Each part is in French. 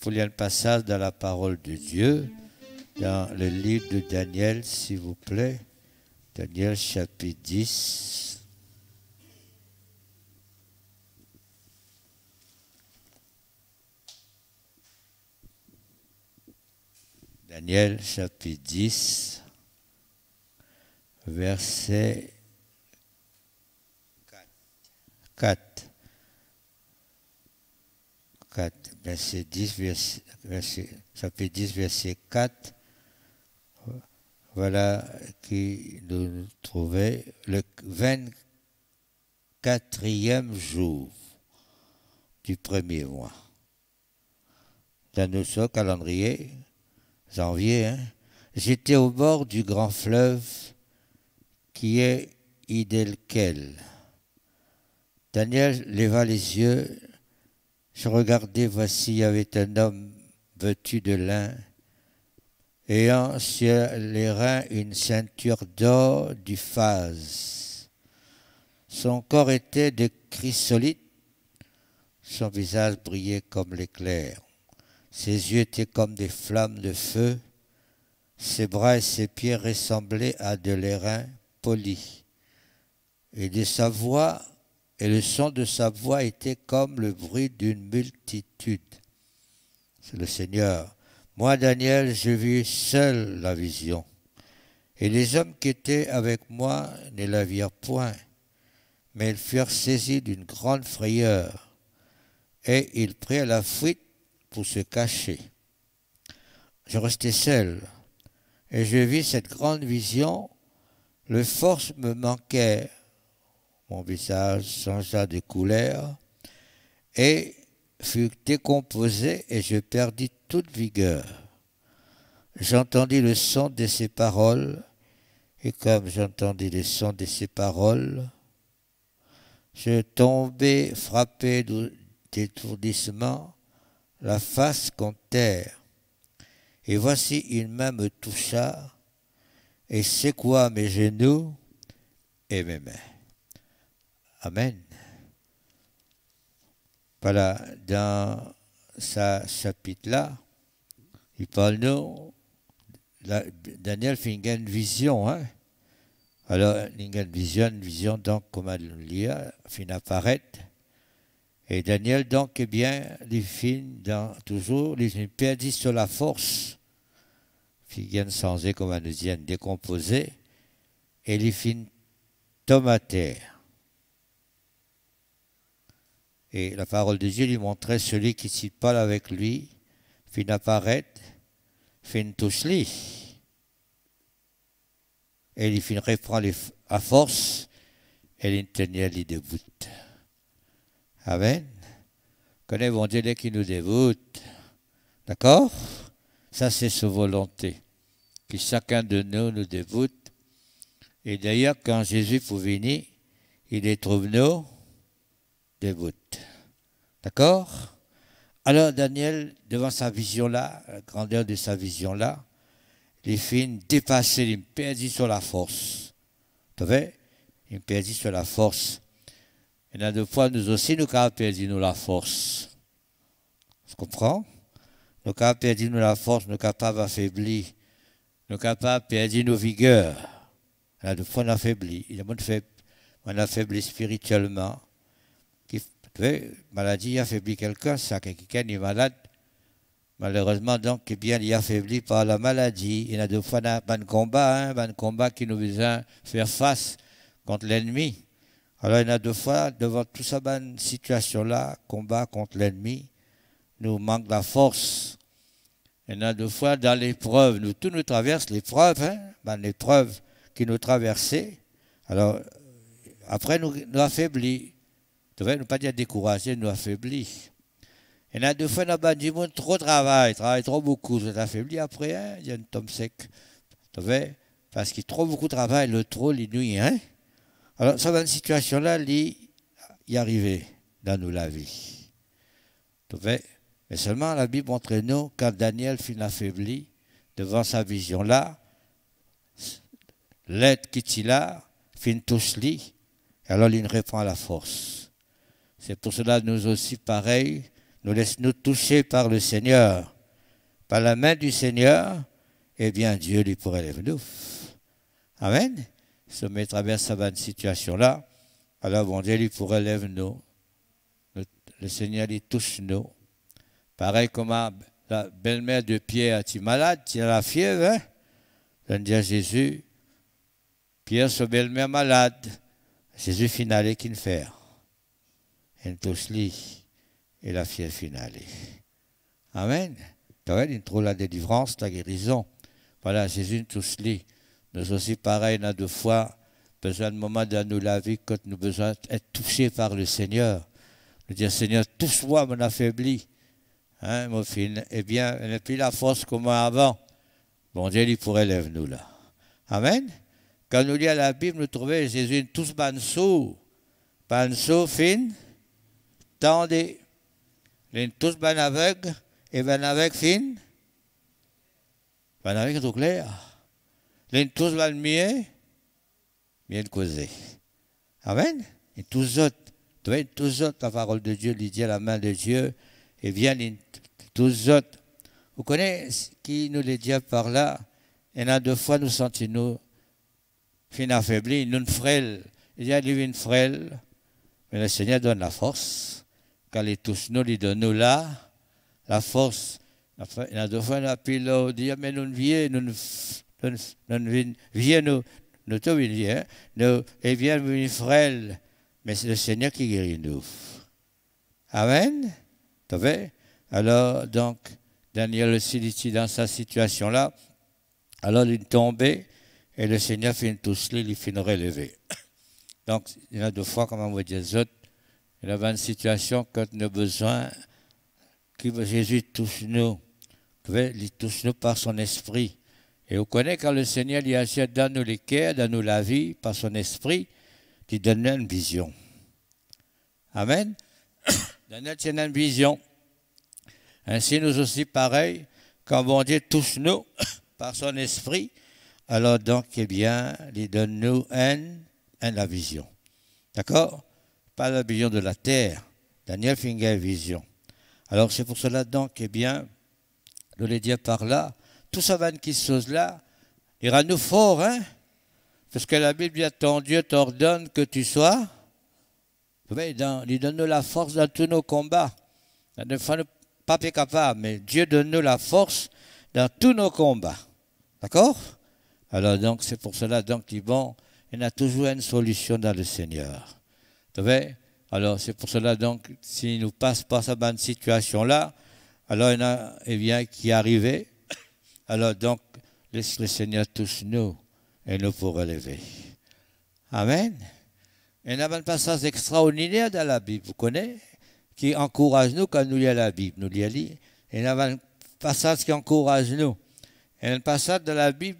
Pour lire le passage dans la parole de Dieu, dans le livre de Daniel, s'il vous plaît. Daniel chapitre 10. Daniel chapitre 10, verset 4. verset 10, verset, 10, verset 4, voilà qui nous trouvait le 24e jour du premier mois. Dans notre calendrier, janvier, hein, j'étais au bord du grand fleuve qui est Idelkel. Daniel leva les yeux je regardais, voici, avait un homme vêtu de lin, ayant sur les reins une ceinture d'or du phase. Son corps était de chrysolite, son visage brillait comme l'éclair. Ses yeux étaient comme des flammes de feu, ses bras et ses pieds ressemblaient à de l'airain poli. Et de sa voix et le son de sa voix était comme le bruit d'une multitude. C'est le Seigneur. Moi, Daniel, je vis seul la vision, et les hommes qui étaient avec moi ne la virent point, mais ils furent saisis d'une grande frayeur, et ils prirent la fuite pour se cacher. Je restai seul, et je vis cette grande vision, le force me manquait, mon visage changea de couleur et fut décomposé et je perdis toute vigueur. J'entendis le son de ses paroles et comme j'entendis le son de ses paroles, je tombai frappé d'étourdissement, la face contre terre. Et voici une main me toucha et secoua mes genoux et mes mains. Amen. Voilà, dans ce chapitre-là, il parle nous, Daniel fait une vision. Hein? Alors, une vision, une vision, donc, comme elle fin apparaître. Et Daniel, donc, eh bien, les finit dans, toujours, les perdit sur la force, figuen sans comme elle nous dit, et les à terre. Et la parole de Dieu lui montrait celui qui s'y parle avec lui, fin apparaît, fin lui Et il fin reprend à force, et l'intérieur les déboute. Amen. Connais bon Dieu qui nous dévoute. D'accord Ça, c'est sa volonté. Que chacun de nous nous dévoute. Et d'ailleurs, quand Jésus pour venir, il est trouve nous D'accord Alors Daniel, devant sa vision-là, la grandeur de sa vision-là, les filles dépasser' il perdit sur la force. Vous savez Il perdit sur la force. Et là, deux fois, nous aussi, nous avons perdu nous, la force. Vous comprends Nous avons perdu nous, la force, nous capables affaibli. Nous capables perdu nos vigueurs. Là, deux fois, on affaiblit. Il a fait, on affaiblit spirituellement savez, maladie affaiblit quelqu'un, ça, quelqu'un est malade. Malheureusement, donc, eh il est affaibli par la maladie. Il y a deux fois un bon combat, un hein, combat qui nous faisait faire face contre l'ennemi. Alors, il y a deux fois, devant toute cette bonne situation-là, combat contre l'ennemi, nous manque la force. Il y a deux fois, dans l'épreuve, nous, tout nous traverse, l'épreuve, hein, l'épreuve qui nous traversait. Alors, après, nous, nous affaiblit. Tu ne pas dire décourager, nous affaiblir. Il y a deux fois dans monde, trop de travail, travaille trop beaucoup, ça affaibli après, hein. il y a un tome sec. Parce qu'il trop beaucoup de travail, le trop, il nuit. Hein. Alors, ça, dans cette situation-là, il y arrivé, dans nous la vie. Mais seulement, la Bible montre nous, quand Daniel finit affaibli devant sa vision-là, l'aide qu'il là finit tous lit, alors il répond à la force. C'est pour cela, nous aussi, pareil, nous laissons-nous toucher par le Seigneur, par la main du Seigneur, eh bien, Dieu lui pourrait les nous. Amen. Se mettre à travers sa bonne situation-là, alors bon Dieu lui pourrait les nous. Le, Seigneur lui touche nous. Pareil comme la belle-mère de Pierre, tu es malade, tu as la fièvre, hein? Je dis à Jésus, Pierre, ce belle-mère malade. Jésus finalait qu'il ne faire et la fièvre finale. Amen. Il trop la délivrance, la guérison. Voilà, Jésus lit Nous aussi, pareil, a deux fois besoin de moment de nous laver quand nous besoin d'être touchés par le Seigneur. Nous dire, Seigneur, touche-moi, mon affaibli. Hein, mon fils, eh bien, elle plus la force comme avant. Bon Dieu, il pourrait élève nous là. Amen. Quand nous lisons la Bible, nous trouvons Jésus tous bansou. Bansou, fin. Tandis, tous ben aveugles et ben aveugles fin. Ben aveugles tout clair. Les tous ben mieux, bien causé. Amen. Et tous autres, tous autres, la parole de Dieu, lui dit la main de Dieu, et bien tous autres. Vous connaissez qui nous les dit par là, et là deux fois nous sentons-nous fin affaiblis, nous frêle, Il y a une frêle, mais le Seigneur donne la force tous nous là, la force. La y a il dit Mais nous viens, nous viens, nous nous ne nous et bien ne Mais c'est le Seigneur qui guérit nous. Amen. T'as vu Alors, donc, Daniel aussi dit dans sa situation-là, alors il tombé, et le Seigneur finit tous les, il finit relever. Donc, il y a deux fois, comme on voit dire, autres, la bonne situation quand nous avons besoin que Jésus touche nous, qu'il touche nous par son esprit. Et on connaît quand le Seigneur lui dit, dans nous les cœurs, dans nous la vie, par son esprit, qui donne une vision. Amen. Donne une vision. Ainsi, nous aussi, pareil, quand bon Dieu touche nous par son esprit, alors donc, eh bien, il donne nous une, une la vision. D'accord pas vision de la terre. Daniel Finger vision. Alors c'est pour cela donc, eh bien, le dire par là, tout ça va qui chose là, ira nous fort, hein Parce que la Bible dit, ton Dieu t'ordonne que tu sois. Oui, dans, il donne la force dans tous nos combats. ne pas capable, mais Dieu donne-nous la force dans tous nos combats. D'accord Alors donc, c'est pour cela, donc, qui bon, il y a toujours une solution dans le Seigneur savez Alors c'est pour cela donc, s'il nous passe par cette bonne situation-là, alors il y en a eh qui est arrivé. Alors donc, laisse le Seigneur tous nous et nous pour relever. Amen. Il y a un passage extraordinaire dans la Bible, vous connaissez, qui encourage nous quand nous lisons la Bible. Nous lisons. Il y a un passage qui encourage nous. Il y un passage de la Bible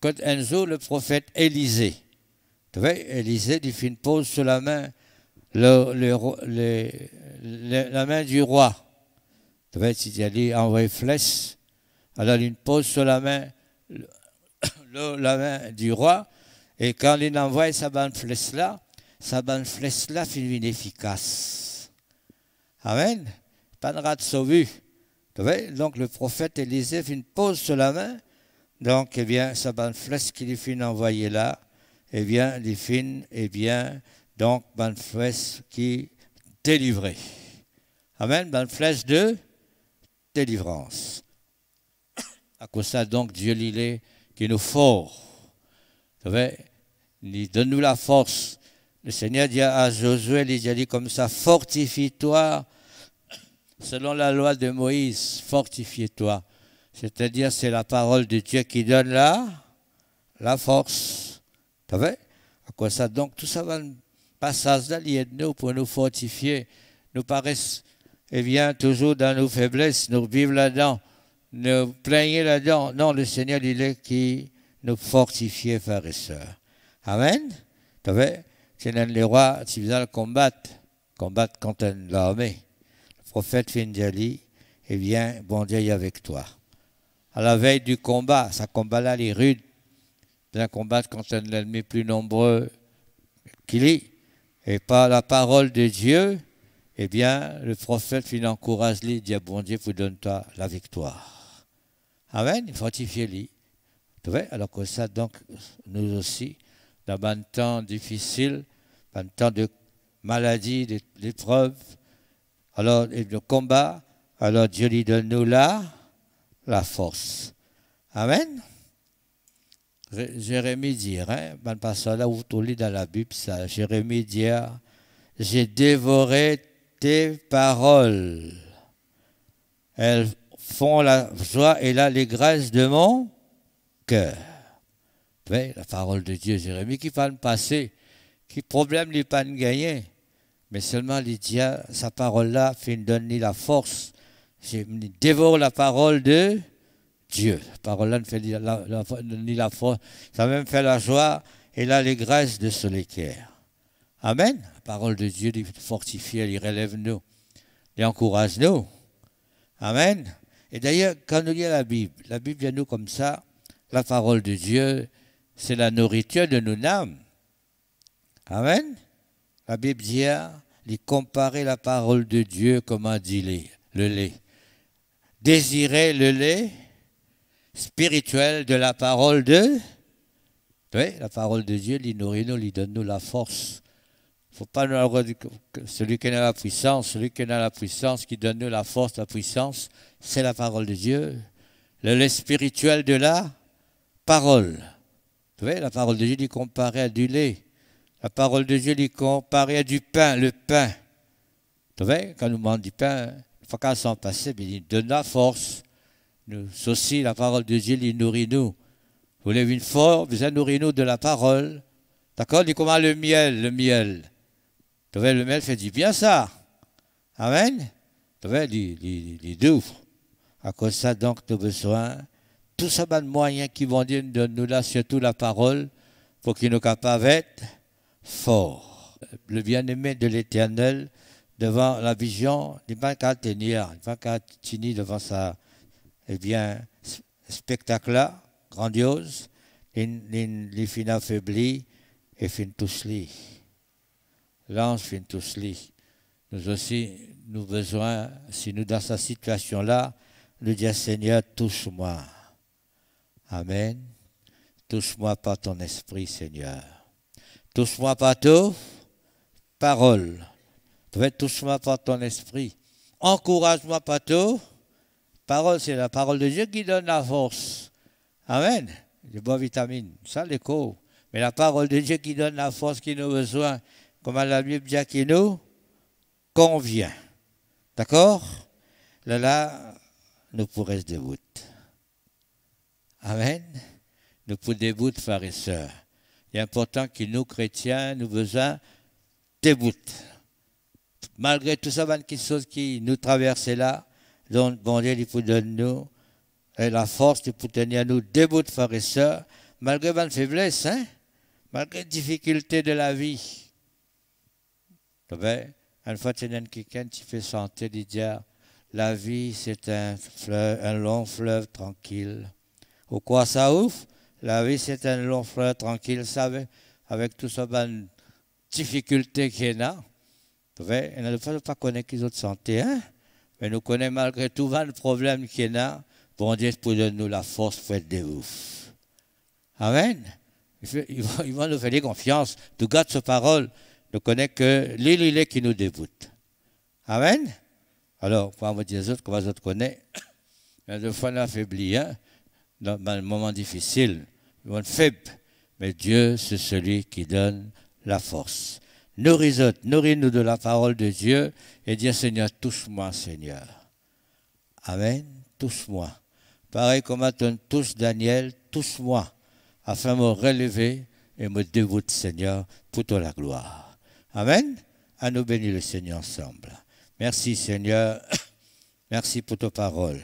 quand un jour le prophète Élisée, vous vois, Élisée, il fait une pause sur la main la main du roi. il a dit envoyer flèche. Alors il pose sur la main, la main du roi. Et quand il envoie sa bande flèche là, sa bande flèche là finit inefficace. Amen. Pas de rat sauvé. Donc le prophète Élisée fait une pause sur la main. Donc, eh bien, sa bande flèche qu'il lui fait envoyer là, eh bien, il finit eh bien, donc, flèche qui délivrait. Amen, flèche de délivrance. À quoi ça, donc, Dieu, il qui nous fort. Vous savez, il donne-nous la force. Le Seigneur dit à Josué, il dit comme ça, fortifie-toi selon la loi de Moïse, fortifie-toi. C'est-à-dire, c'est la parole de Dieu qui donne la, la force. Vous savez À quoi ça donc Tout ça va passage d'alliés de nous pour nous fortifier. Nous paraissent, et eh bien, toujours dans nos faiblesses, nous vivons là-dedans, nous plaignez là-dedans. Non, le Seigneur, il est qui nous fortifie, frères et sœurs. Amen. Tu vois, les rois, tu viens combattre, combattre contre l'armée. Le prophète Findjali, eh bien, bon Dieu est avec toi. À la veille du combat, ça combat là les rudes, bien combattre contre l'ennemi plus nombreux qu'il est et par la parole de Dieu, eh bien, le prophète il encourage les dit, bon Dieu vous donne toi la victoire. Amen, fortifiez-les. Alors que ça, donc, nous aussi, dans un temps difficile, un temps de maladie, d'épreuve, alors, et de combat, alors Dieu lui donne nous là la force. Amen. Jérémie dit, ben dans la Bible, ça, Jérémie dit, ah, j'ai dévoré tes paroles. Elles font la joie et l'allégresse de mon cœur. la parole de Dieu, Jérémie, qui pas passer, qui problème n'est pas gagner, mais seulement il dit, ah, sa parole-là, fin donne la force. J'ai dévore la parole de Dieu. parole là, ne fait ni la, foi, ça même fait la joie et l'allégresse de ce l'équerre. Amen. La parole de Dieu, il fortifie, elle relève nous, il encourage nous. Amen. Et d'ailleurs, quand on lit la Bible, la Bible vient nous comme ça, la parole de Dieu, c'est la nourriture de nos âmes. Amen. La Bible dit, il hein, comparer la parole de Dieu, comment dit le lait. Désirer le lait Spirituel de la parole de oui, la parole de Dieu, lui nourrit nous, lui donne nous la force. faut pas nous celui qui a la puissance, celui qui a la puissance, qui donne nous la force, la puissance, c'est la parole de Dieu. Le lait spirituel de la parole. Vous la parole de Dieu lui comparé à du lait. La parole de Dieu lui comparé à du pain, le pain. Vous quand nous mange du pain, il faut qu'elle s'en passe, il donne la force. Nous aussi, la parole de Dieu, il nourrit nous. Vous voulez une forme, vous nourrit-nous de la parole. D'accord Dit comment le miel, le miel. Le miel fait du bien ça. Amen. dit douvre À cause ça, donc, nos besoins, tout ces de moyens qui vont dire de nous là, surtout la parole, pour qu'il nous à être forts. Le bien-aimé de l'éternel, devant la vision, il n'est pas qu'à tenir, il pas qu'à tenir devant sa, eh bien, spectacle là, grandiose, in, les fin affaibli et fin tous li. L'ange fin tous Nous aussi, nous besoin, si nous dans cette situation-là, le dire Seigneur, touche-moi. Amen. Touche-moi par ton esprit, Seigneur. Touche-moi par ton parole. Touche-moi par ton esprit. Encourage-moi par ton parole, c'est la parole de Dieu qui donne la force. Amen. les bois vitamines, ça l'écho. Mais la parole de Dieu qui donne la force qui nous besoin, comme à la Bible dit, qui nous convient. D'accord Là, là, nous pourrions se débout. Amen. Nous pour débout, frères et sœurs. Il est important que nous, chrétiens, nous besoin débout. Malgré tout ça, il y chose qui nous traverse là, donc, bon Dieu, il faut donner nous et la force de pour tenir nous debout de frères et sœurs, malgré la faiblesse, hein, malgré les difficultés de la vie. une fois tu qui fait santé, dit, ah, « la vie c'est un, fleuve, un long fleuve tranquille. ou quoi ça ouf? La vie c'est un long fleuve tranquille, savez, avec toutes ben, ces difficultés difficulté qu'il y en a. ne on ne pas connaître les autres santé, hein? mais nous connaissons malgré tout 20 problèmes qu'il y en a. Bon Dieu, pour donne-nous la force pour être des Amen. Il va nous faire confiance. Tu garde sa parole. Nous connaissons que l'île, il est qui nous dévoute. Amen. Alors, pour vous dire aux autres, comment les autres connaissent, deux fois, on affaiblit, hein. dans un moment difficile, on faible. Mais Dieu, c'est celui qui donne la force. Nourris-nous, de la parole de Dieu et dis, Seigneur, touche-moi, Seigneur. Amen, touche-moi. Pareil comme ton touche Daniel, touche-moi, afin de me relever et me dévouer, Seigneur, pour toi la gloire. Amen. À nous bénir le Seigneur ensemble. Merci, Seigneur. Merci pour ta parole.